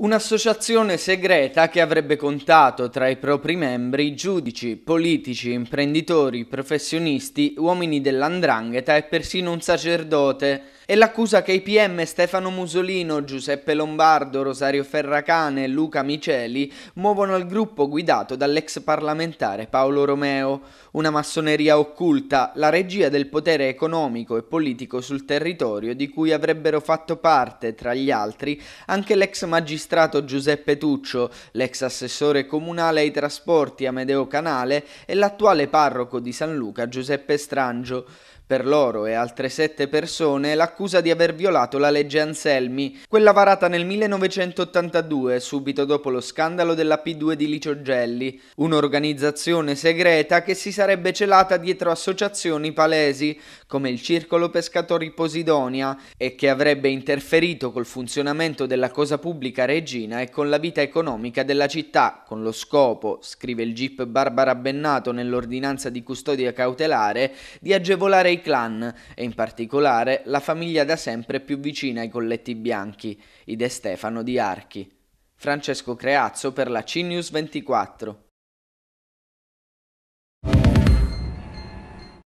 Un'associazione segreta che avrebbe contato tra i propri membri giudici, politici, imprenditori, professionisti, uomini dell'andrangheta e persino un sacerdote e l'accusa che i PM Stefano Musolino, Giuseppe Lombardo, Rosario Ferracane e Luca Miceli muovono al gruppo guidato dall'ex parlamentare Paolo Romeo, una massoneria occulta, la regia del potere economico e politico sul territorio di cui avrebbero fatto parte, tra gli altri, anche l'ex magistrato Giuseppe Tuccio, l'ex assessore comunale ai trasporti Amedeo Canale e l'attuale parroco di San Luca Giuseppe Strangio. Per loro e altre sette persone la accusa di aver violato la legge Anselmi, quella varata nel 1982, subito dopo lo scandalo della P2 di Licio Gelli, un'organizzazione segreta che si sarebbe celata dietro associazioni palesi, come il Circolo Pescatori Posidonia, e che avrebbe interferito col funzionamento della cosa pubblica regina e con la vita economica della città, con lo scopo, scrive il GIP Barbara Bennato nell'ordinanza di custodia cautelare, di agevolare i clan e in particolare la famiglia famiglia da sempre più vicina ai colletti bianchi, i De Stefano di Archi. Francesco Creazzo per la CNews 24.